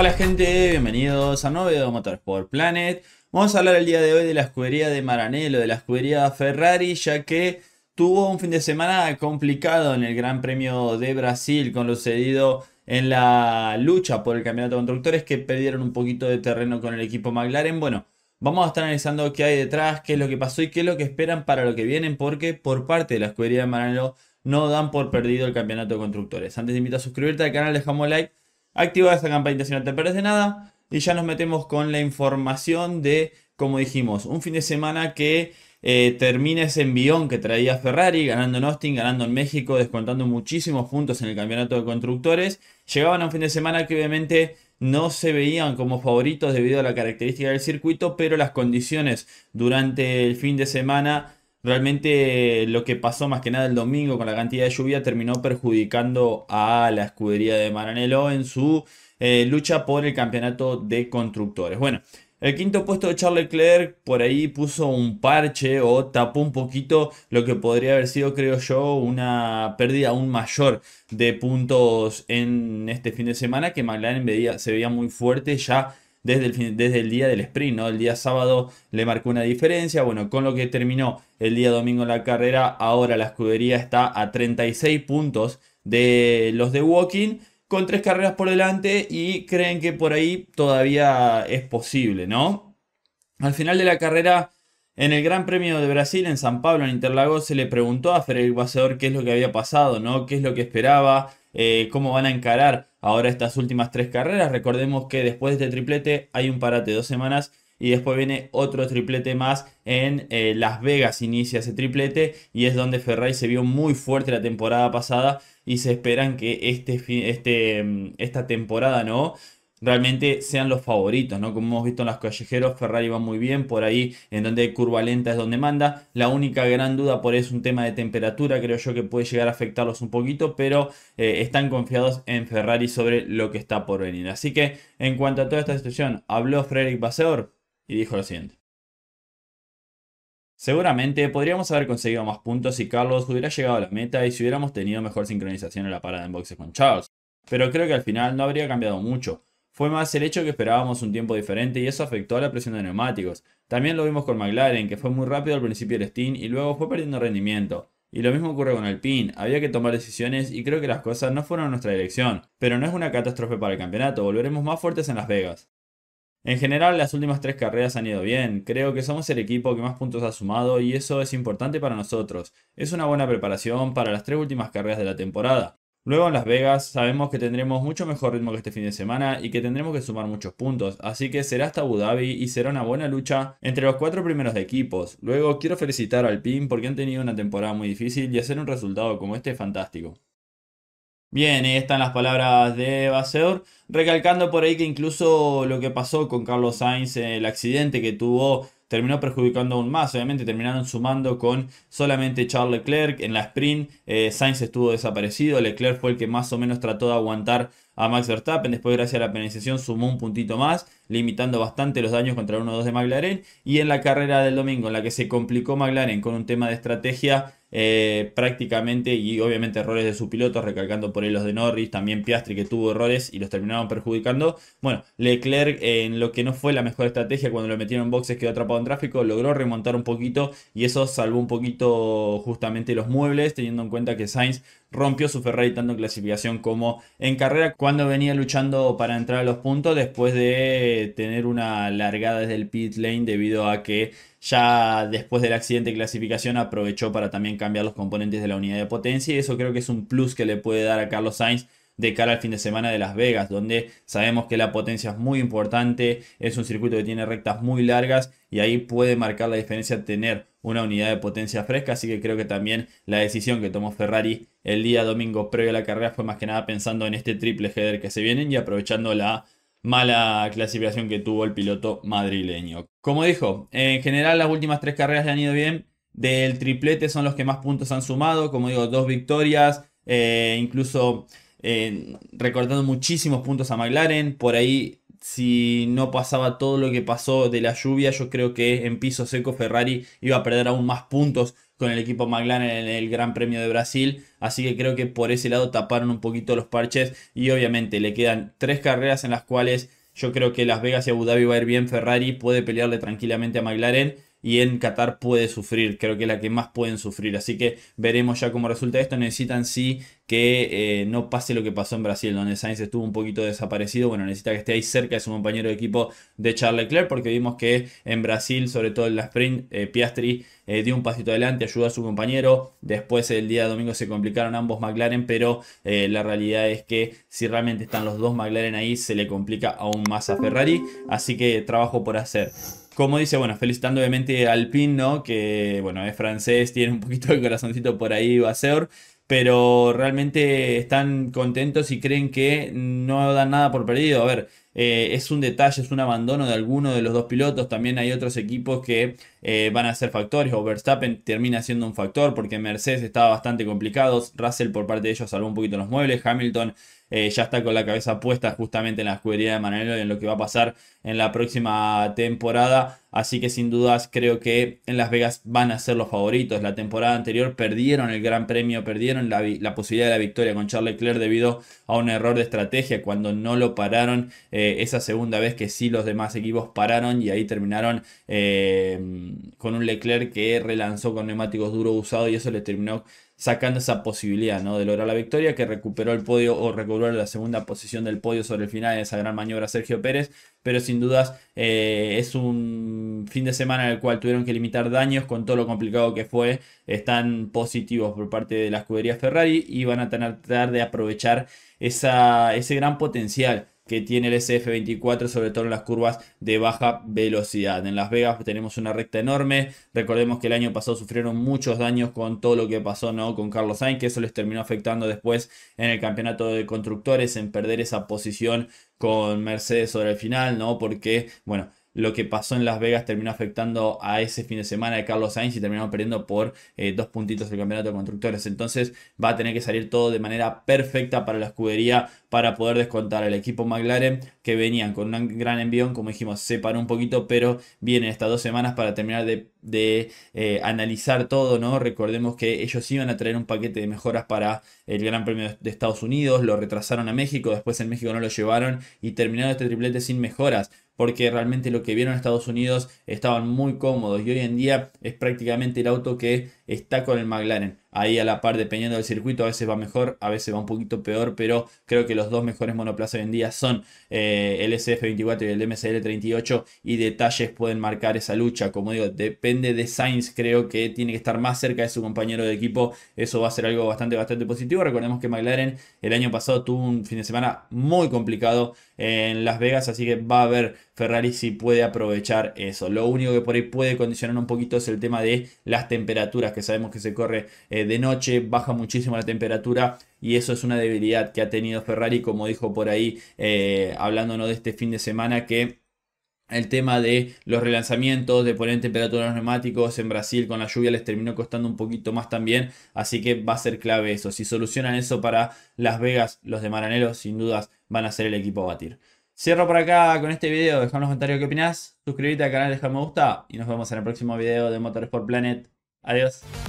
Hola gente, bienvenidos a un nuevo video de Motorsport Planet. Vamos a hablar el día de hoy de la escudería de Maranello, de la escudería Ferrari, ya que tuvo un fin de semana complicado en el Gran Premio de Brasil con lo sucedido en la lucha por el campeonato de constructores que perdieron un poquito de terreno con el equipo McLaren. Bueno, vamos a estar analizando qué hay detrás, qué es lo que pasó y qué es lo que esperan para lo que vienen, porque por parte de la escudería de Maranello no dan por perdido el campeonato de constructores. Antes te invito a suscribirte al canal, dejamos like activar esta campanita si no te pierdes de nada. Y ya nos metemos con la información de, como dijimos, un fin de semana que eh, termina ese envión que traía Ferrari, ganando en Austin, ganando en México, descontando muchísimos puntos en el campeonato de constructores. Llegaban a un fin de semana que obviamente no se veían como favoritos debido a la característica del circuito, pero las condiciones durante el fin de semana Realmente lo que pasó más que nada el domingo con la cantidad de lluvia terminó perjudicando a la escudería de Maranello en su eh, lucha por el campeonato de constructores. Bueno, el quinto puesto de Charles Leclerc por ahí puso un parche o tapó un poquito lo que podría haber sido, creo yo, una pérdida aún mayor de puntos en este fin de semana que McLaren se veía muy fuerte ya desde el, día del sprint, ¿no? El día sábado le marcó una diferencia, bueno, con lo que terminó el día domingo la carrera, ahora la escudería está a 36 puntos de los de Walking, con tres carreras por delante y creen que por ahí todavía es posible, ¿no? Al final de la carrera... En el Gran Premio de Brasil en San Pablo, en Interlagos, se le preguntó a Federico Acedor qué es lo que había pasado, ¿no? qué es lo que esperaba, eh, cómo van a encarar ahora estas últimas tres carreras. Recordemos que después de este triplete hay un parate de dos semanas y después viene otro triplete más en eh, Las Vegas inicia ese triplete y es donde Ferrari se vio muy fuerte la temporada pasada y se esperan que este, este, mm, esta temporada no realmente sean los favoritos, ¿no? Como hemos visto en las callejeros, Ferrari va muy bien, por ahí en donde hay curva lenta es donde manda. La única gran duda por eso es un tema de temperatura, creo yo que puede llegar a afectarlos un poquito, pero eh, están confiados en Ferrari sobre lo que está por venir. Así que en cuanto a toda esta situación, habló Frederick Vasseur y dijo lo siguiente. Seguramente podríamos haber conseguido más puntos si Carlos hubiera llegado a la meta y si hubiéramos tenido mejor sincronización en la parada en boxes con Charles. Pero creo que al final no habría cambiado mucho. Fue más el hecho que esperábamos un tiempo diferente y eso afectó a la presión de neumáticos. También lo vimos con McLaren, que fue muy rápido al principio del Steam y luego fue perdiendo rendimiento. Y lo mismo ocurre con Alpine, había que tomar decisiones y creo que las cosas no fueron a nuestra dirección, pero no es una catástrofe para el campeonato, volveremos más fuertes en Las Vegas. En general las últimas tres carreras han ido bien, creo que somos el equipo que más puntos ha sumado y eso es importante para nosotros, es una buena preparación para las tres últimas carreras de la temporada. Luego en Las Vegas sabemos que tendremos mucho mejor ritmo que este fin de semana y que tendremos que sumar muchos puntos, así que será hasta Abu Dhabi y será una buena lucha entre los cuatro primeros de equipos. Luego quiero felicitar al PIN porque han tenido una temporada muy difícil y hacer un resultado como este es fantástico. Bien, ahí están las palabras de Baseur, recalcando por ahí que incluso lo que pasó con Carlos Sainz, el accidente que tuvo terminó perjudicando aún más. Obviamente terminaron sumando con solamente Charles Leclerc en la sprint. Eh, Sainz estuvo desaparecido. Leclerc fue el que más o menos trató de aguantar a Max Verstappen. Después, gracias a la penalización, sumó un puntito más, limitando bastante los daños contra el 1-2 de McLaren. Y en la carrera del domingo, en la que se complicó McLaren con un tema de estrategia, eh, prácticamente y obviamente errores de su piloto, recalcando por él los de Norris, también Piastri que tuvo errores y los terminaron perjudicando. Bueno, Leclerc en lo que no fue la mejor estrategia cuando lo metieron en boxes, quedó atrapado en tráfico, logró remontar un poquito y eso salvó un poquito justamente los muebles, teniendo en cuenta que Sainz rompió su Ferrari tanto en clasificación como en carrera cuando venía luchando para entrar a los puntos después de tener una largada desde el pit lane debido a que ya después del accidente de clasificación aprovechó para también cambiar los componentes de la unidad de potencia y eso creo que es un plus que le puede dar a Carlos Sainz de cara al fin de semana de Las Vegas, donde sabemos que la potencia es muy importante, es un circuito que tiene rectas muy largas y ahí puede marcar la diferencia tener una unidad de potencia fresca, así que creo que también la decisión que tomó Ferrari el día domingo previo a la carrera fue más que nada pensando en este triple header que se vienen y aprovechando la mala clasificación que tuvo el piloto madrileño. Como dijo, en general las últimas tres carreras le han ido bien, del triplete son los que más puntos han sumado, como digo, dos victorias, eh, incluso eh, recordando muchísimos puntos a McLaren. Por ahí, si no pasaba todo lo que pasó de la lluvia, yo creo que en piso seco Ferrari iba a perder aún más puntos con el equipo McLaren en el Gran Premio de Brasil. Así que creo que por ese lado taparon un poquito los parches. Y obviamente le quedan tres carreras en las cuales yo creo que Las Vegas y Abu Dhabi va a ir bien. Ferrari puede pelearle tranquilamente a McLaren y en Qatar puede sufrir, creo que es la que más pueden sufrir. Así que veremos ya cómo resulta esto. Necesitan sí que eh, no pase lo que pasó en Brasil, donde Sainz estuvo un poquito desaparecido. Bueno, necesita que esté ahí cerca de su compañero de equipo de Charles Leclerc, porque vimos que en Brasil, sobre todo en la sprint, eh, Piastri eh, dio un pasito adelante, ayudó a su compañero. Después el día domingo se complicaron ambos McLaren, pero la realidad es que si realmente están los dos McLaren ahí, se le complica aún más a Ferrari. Así que trabajo por hacer. Como dice, bueno, felicitando obviamente al Alpine, Que, bueno, es francés, tiene un poquito de corazoncito por ahí, va a ser. Pero realmente están contentos y creen que no dan nada por perdido. A ver, eh, es un detalle, es un abandono de alguno de los dos pilotos. También hay otros equipos que eh, van a ser factores. O Verstappen termina siendo un factor porque Mercedes estaba bastante complicado. Russell por parte de ellos salvó un poquito los muebles. Hamilton eh, ya está con la cabeza puesta justamente en la escudería de Manuel y en lo que va a pasar en la próxima temporada. Así que sin dudas creo que en Las Vegas van a ser los favoritos. La temporada anterior perdieron el Gran Premio, perdieron la, posibilidad de la victoria con Charles Leclerc debido a un error de estrategia cuando no lo pararon eh, esa segunda vez que sí los demás equipos pararon y ahí terminaron eh, con un Leclerc que relanzó con neumáticos duro usado y eso le terminó sacando esa posibilidad ¿no? de lograr la victoria, que recuperó el podio o recuperó la segunda posición del podio sobre el final de esa gran maniobra Sergio Pérez, pero sin dudas eh, es un fin de semana en el cual tuvieron que limitar daños con todo lo complicado que fue. Están positivos por parte de la escudería Ferrari y van a tratar de aprovechar ese gran potencial que tiene el SF24, sobre todo en las curvas de baja velocidad. En Las Vegas tenemos una recta enorme. Recordemos que el año pasado sufrieron muchos daños con todo lo que pasó ¿no? con Carlos Sainz, que eso les terminó afectando después en el campeonato de constructores, en perder esa posición con Mercedes sobre el final, ¿no? Porque, bueno, lo que pasó en Las Vegas terminó afectando a ese fin de semana de Carlos Sainz y terminamos perdiendo por eh, dos puntitos el campeonato de constructores. Entonces va a tener que salir todo de manera perfecta para la escudería para poder descontar al equipo McLaren que venían con un gran envión, como dijimos, se paró un poquito, pero vienen estas dos semanas para terminar de de eh, analizar todo, ¿no? Recordemos que ellos iban a traer un paquete de mejoras para el Gran Premio de Estados Unidos, lo retrasaron a México, después en México no lo llevaron y terminaron este triplete sin mejoras, porque realmente lo que vieron en Estados Unidos estaban muy cómodos y hoy en día es prácticamente el auto que está con el McLaren. Ahí a la par, dependiendo del circuito, a veces va mejor, a veces va un poquito peor, pero creo que los dos mejores monoplazas hoy en día son eh, el SF24 y el MCL38 y detalles pueden marcar esa lucha. Como digo, depende de Sainz, creo que tiene que estar más cerca de su compañero de equipo. Eso va a ser algo bastante, bastante positivo. Recordemos que McLaren el año pasado tuvo un fin de semana muy complicado en Las Vegas, así que va a ver Ferrari si puede aprovechar eso. Lo único que por ahí puede condicionar un poquito es el tema de las temperaturas, que sabemos que se corre eh, de noche, baja muchísimo la temperatura y eso es una debilidad que ha tenido Ferrari, como dijo por ahí, eh, hablándonos de este fin de semana que el tema de los relanzamientos, de poner en los neumáticos. En Brasil con la lluvia les terminó costando un poquito más también. Así que va a ser clave eso. Si solucionan eso para Las Vegas, los de Maranelo sin dudas van a ser el equipo a batir. Cierro por acá con este video. Deja un comentario comentarios qué opinás. Suscríbete al canal, deja un me gusta. Y nos vemos en el próximo video de Motorsport Planet. Adiós.